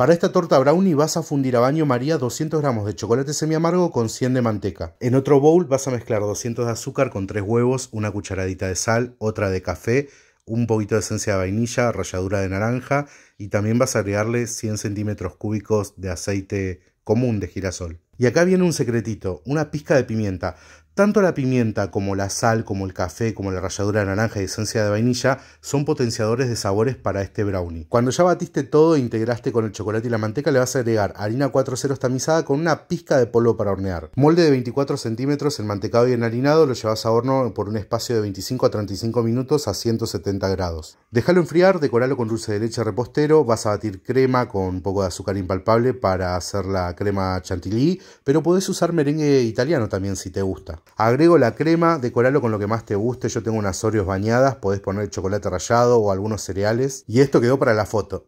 Para esta torta brownie vas a fundir a baño maría 200 gramos de chocolate semiamargo con 100 de manteca. En otro bowl vas a mezclar 200 de azúcar con 3 huevos, una cucharadita de sal, otra de café, un poquito de esencia de vainilla, ralladura de naranja y también vas a agregarle 100 centímetros cúbicos de aceite común de girasol. Y acá viene un secretito, una pizca de pimienta. Tanto la pimienta como la sal, como el café, como la ralladura de naranja y esencia de vainilla son potenciadores de sabores para este brownie. Cuando ya batiste todo e integraste con el chocolate y la manteca, le vas a agregar harina 4 ceros tamizada con una pizca de polvo para hornear. Molde de 24 centímetros el mantecado y enharinado, lo llevas a horno por un espacio de 25 a 35 minutos a 170 grados. Déjalo enfriar, decoralo con dulce de leche repostero, vas a batir crema con un poco de azúcar impalpable para hacer la crema chantilly, pero podés usar merengue italiano también si te gusta. Agrego la crema, decoralo con lo que más te guste. Yo tengo unas Oreos bañadas, podés poner chocolate rallado o algunos cereales. Y esto quedó para la foto.